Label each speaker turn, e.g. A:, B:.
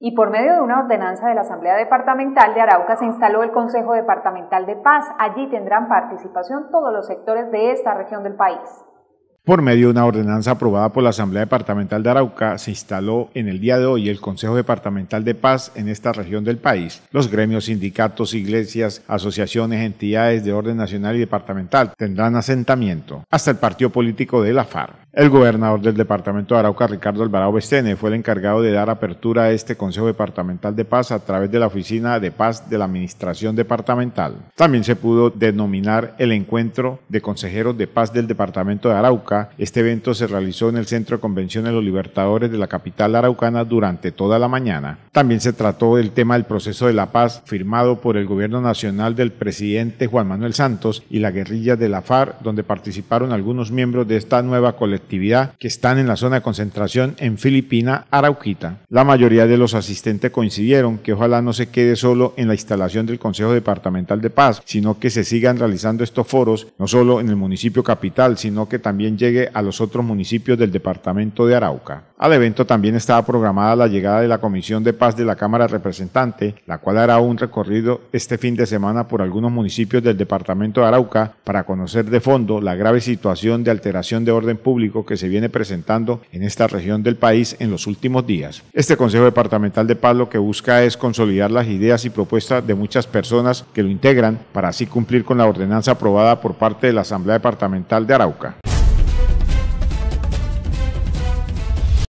A: y por medio de una ordenanza de la Asamblea Departamental de Arauca se instaló el Consejo Departamental de Paz. Allí tendrán participación todos los sectores de esta región del país.
B: Por medio de una ordenanza aprobada por la Asamblea Departamental de Arauca, se instaló en el día de hoy el Consejo Departamental de Paz en esta región del país. Los gremios, sindicatos, iglesias, asociaciones, entidades de orden nacional y departamental tendrán asentamiento, hasta el partido político de la FARC. El gobernador del departamento de Arauca, Ricardo Alvarado Bestene, fue el encargado de dar apertura a este Consejo Departamental de Paz a través de la Oficina de Paz de la Administración Departamental. También se pudo denominar el Encuentro de Consejeros de Paz del Departamento de Arauca. Este evento se realizó en el Centro de Convenciones de los Libertadores de la capital araucana durante toda la mañana. También se trató el tema del proceso de la paz firmado por el Gobierno Nacional del presidente Juan Manuel Santos y la guerrilla de la FARC, donde participaron algunos miembros de esta nueva colección actividad que están en la zona de concentración en Filipina, Arauquita. La mayoría de los asistentes coincidieron que ojalá no se quede solo en la instalación del Consejo Departamental de Paz, sino que se sigan realizando estos foros no solo en el municipio capital, sino que también llegue a los otros municipios del departamento de Arauca. Al evento también estaba programada la llegada de la Comisión de Paz de la Cámara Representante, la cual hará un recorrido este fin de semana por algunos municipios del departamento de Arauca para conocer de fondo la grave situación de alteración de orden público que se viene presentando en esta región del país en los últimos días. Este Consejo Departamental de Paz lo que busca es consolidar las ideas y propuestas de muchas personas que lo integran para así cumplir con la ordenanza aprobada por parte de la Asamblea Departamental de Arauca.